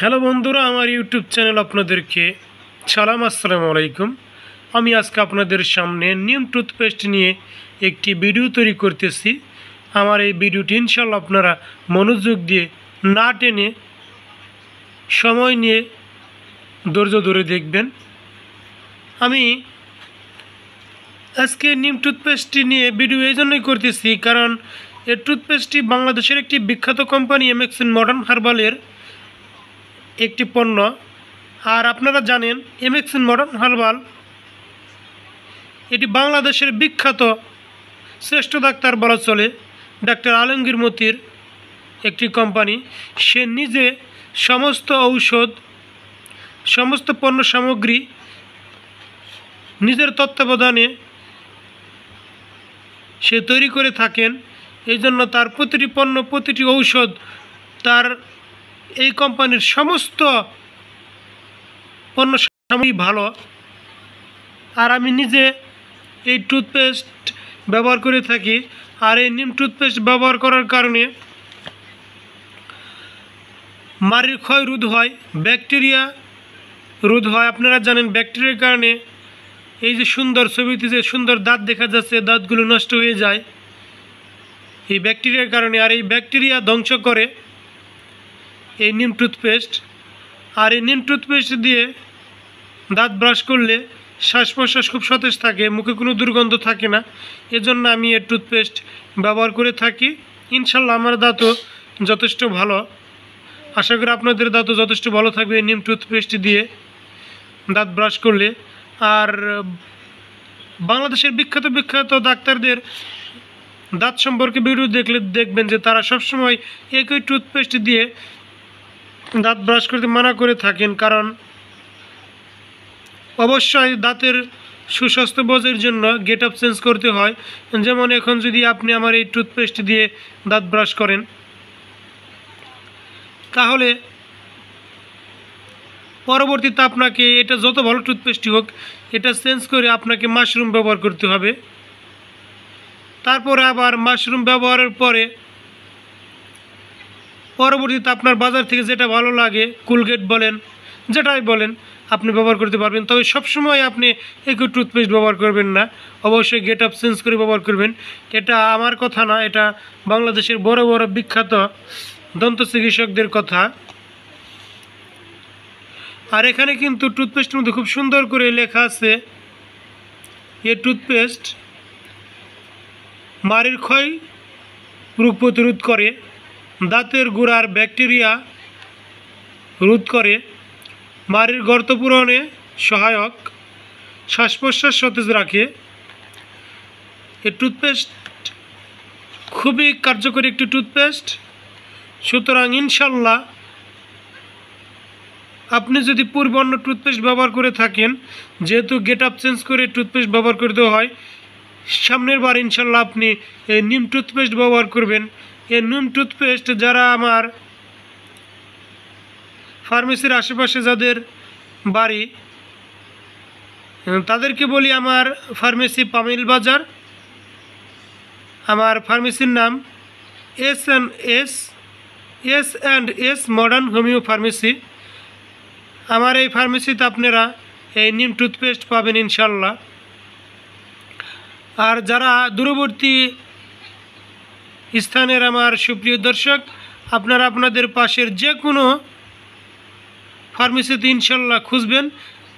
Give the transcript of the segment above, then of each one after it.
hello বন্ধুরা আমার YouTube channel আপনাদেরকে সালাম আসসালামু আলাইকুম আমি আজকে আপনাদের সামনে নিম টুথপেস্ট নিয়ে একটি ভিডিও তৈরি করতেছি আমার এই ভিডিওটি ইনশাল্লাহ আপনারা মনোযোগ দিয়ে না টেনে সময় নিয়ে ধৈর্য ধরে দেখবেন আমি আজকে নিম টুথপেস্টটি নিয়ে ভিডিও এই জন্যই করতেছি কারণ এই টুথপেস্টটি বাংলাদেশের একটি বিখ্যাত কোম্পানি এমএক্সিন মডার্ন হার্বালের একটি পণ্য আর আপনারা জানেন এমএক্সিন মডার্ন হার্বাল এটি বাংলাদেশের বিখ্যাত শ্রেষ্ঠ ডাক্তার বলা চলে ডাক্তার আলমগীর মতির একটি কোম্পানি সে নিজে সমস্ত ঔষধ সমস্ত পণ্য সামগ্রী নিজের তত্ত্বাবধানে সে তৈরি করে থাকেন এই জন্য তার প্রতিটি পণ্য প্রতিটি ঔষধ তার এই কোম্পানির সমস্ত পণ্য সামগ্রী ভালো আর আমি নিজে এই টুথপেস্ট ব্যবহার করে থাকি আর এই নিম টুথপেস্ট ব্যবহার করার কারণে মারির ক্ষয় রোধ হয় ব্যাকটেরিয়া রোধ হয় আপনারা জানেন ব্যাকটেরিয়ার কারণে এই যে সুন্দর ছবিতে যে সুন্দর দাঁত দেখা যাচ্ছে দাঁতগুলো নষ্ট হয়ে যায় এই ব্যাকটেরিয়ার কারণে আর এই ব্যাকটেরিয়া ধ্বংস করে এই নিম টুথপেস্ট আর এই নিম টুথপেস্ট দিয়ে দাঁত ব্রাশ করলে শ্বাস প্রশ্বাস খুব সতেজ থাকে মুখে কোনো দুর্গন্ধ থাকে না এজন্য আমি এই টুথপেস্ট ব্যবহার করে থাকি ইনশাল্লাহ আমার দাঁতও যথেষ্ট ভালো আশা করি আপনাদের দাঁতও যথেষ্ট ভালো থাকবে এই নিম টুথপেস্ট দিয়ে দাঁত ব্রাশ করলে আর বাংলাদেশের বিখ্যাত বিখ্যাত ডাক্তারদের দাঁত সম্পর্কে ভিডিও দেখলে দেখবেন যে তারা সবসময় একই টুথপেস্ট দিয়ে দাঁত ব্রাশ করতে মানা করে থাকেন কারণ অবশ্যই দাঁতের সুস্বাস্থ্য বোঝের জন্য গেট আপ চেঞ্জ করতে হয় যেমন এখন যদি আপনি আমার এই টুথপেস্ট দিয়ে দাঁত ব্রাশ করেন তাহলে পরবর্তীতে আপনাকে এটা যত ভালো টুথপেস্টই হোক এটা চেঞ্জ করে আপনাকে মাশরুম ব্যবহার করতে হবে তারপরে আবার মাশরুম ব্যবহারের পরে পরবর্তীতে আপনার বাজার থেকে যেটা ভালো লাগে কুলগেট বলেন যেটাই বলেন আপনি ব্যবহার করতে পারবেন তবে সবসময় আপনি একই টুথপেস্ট ব্যবহার করবেন না অবশ্যই গেট আপ চেঞ্জ করে ব্যবহার করবেন এটা আমার কথা না এটা বাংলাদেশের বড় বড় বিখ্যাত দন্ত চিকিৎসকদের কথা আর এখানে কিন্তু টুথপেস্টের মধ্যে খুব সুন্দর করে লেখা আছে এ টুথপেস্ট মারির ক্ষয় রোগ প্রতিরোধ করে দাঁতের গুড়ার ব্যাকটেরিয়া রোধ করে বাড়ির গর্ত পূরণে সহায়ক শ্বাস প্রশ্বাস সতেজ রাখে এই টুথপেস্ট খুবই কার্যকরী একটি টুথপেস্ট সুতরাং ইনশাল্লাহ আপনি যদি পূর্ব অন্য টুথপেস্ট ব্যবহার করে থাকেন যেহেতু গেট আপ চেঞ্জ করে টুথপেস্ট ব্যবহার করতে হয় সামনের বার ইনশাল্লাহ আপনি এই নিম টুথপেস্ট ব্যবহার করবেন এই নুন টুথপেস্ট যারা আমার ফার্মেসির আশেপাশে যাদের বাড়ি তাদেরকে বলি আমার ফার্মেসি পামিল বাজার আমার ফার্মেসির নাম S and S S and S modern homeo pharmacy আমার এই ফার্মেসিতে আপনারা এই নিম টুথপেস্ট পাবেন ইনশাল্লাহ আর যারা দূরবর্তী স্থানের আমার সুপ্রিয় দর্শক আপনারা আপনাদের পাশের যে কোনো ফার্মেসিতে ইনশাল্লাহ খুঁজবেন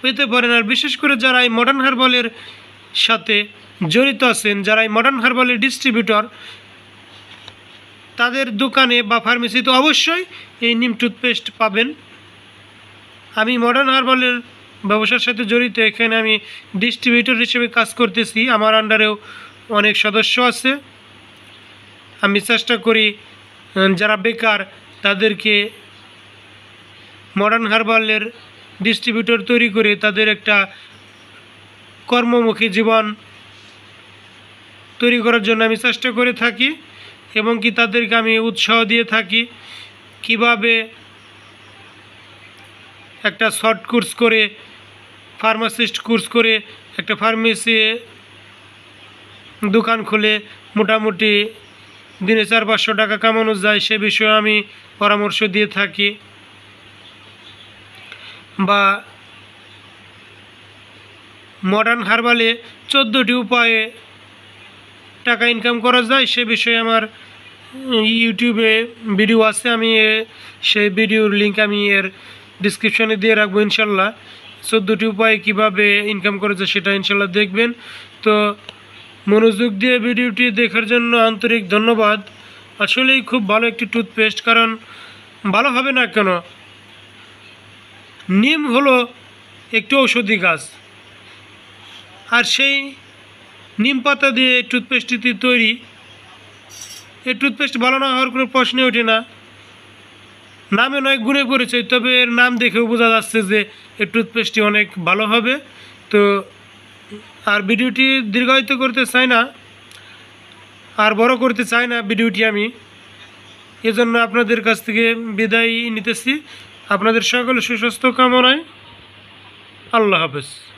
পেতে পারেন আর বিশেষ করে যারা এই মডার্ন হারবলের সাথে জড়িত আছেন যারা এই মডার্ন হারবলের ডিস্ট্রিবিউটর তাদের দোকানে বা ফার্মেসিতে অবশ্যই এই নিম টুথপেস্ট পাবেন আমি মডার্ন হারবলের ব্যবসার সাথে জড়িত এখানে আমি ডিস্ট্রিবিউটর হিসেবে কাজ করতেছি আমার আন্ডারেও অনেক সদস্য আছে আমি চেষ্টা করি যারা বেকার তাদেরকে মডার্ন হার্বালের ডিস্ট্রিবিউটর তৈরি করে তাদের একটা কর্মমুখী জীবন তৈরি করার জন্য আমি চেষ্টা করে থাকি এবং কি তাদেরকে আমি উৎসাহ দিয়ে থাকি কিভাবে একটা শর্ট কোর্স করে ফার্মাসিস্ট কোর্স করে একটা ফার্মেসি দোকান খুলে মোটামুটি দিনে চার পাঁচশো টাকা কামানো যায় সে বিষয়ে আমি পরামর্শ দিয়ে থাকি বা মডার্ন হারবালে চোদ্দোটি উপায়ে টাকা ইনকাম করা যায় সে বিষয়ে আমার ইউটিউবে ভিডিও আছে আমি সেই ভিডিওর লিঙ্ক আমি এর ডিসক্রিপশনে দিয়ে রাখবো ইনশাল্লাহ চোদ্দোটি উপায়ে কীভাবে ইনকাম করেছে সেটা ইনশাল্লাহ দেখবেন তো মনোযোগ দিয়ে ভিডিওটি দেখার জন্য আন্তরিক ধন্যবাদ আসলেই খুব ভালো একটি টুথপেস্ট কারণ ভালো হবে না কেন নিম হলো একটি ঔষধি গাছ আর সেই নিম পাতা দিয়ে টুথপেস্টটি তৈরি এই টুথপেস্ট ভালো না হওয়ার কোনো প্রশ্নই ওঠে না নামে নয় গুণে পড়েছে তবে এর নাম দেখেও বোঝা যাচ্ছে যে এই টুথপেস্টটি অনেক ভালো হবে তো আর ভিডিওটি দীর্ঘায়িত করতে চাই না আর বড় করতে চাই না ভিডিওটি আমি এজন্য আপনাদের কাছ থেকে বিদায় নিতেছি আপনাদের সকল সুস্বাস্থ্য কামনায় আল্লাহ হাফেজ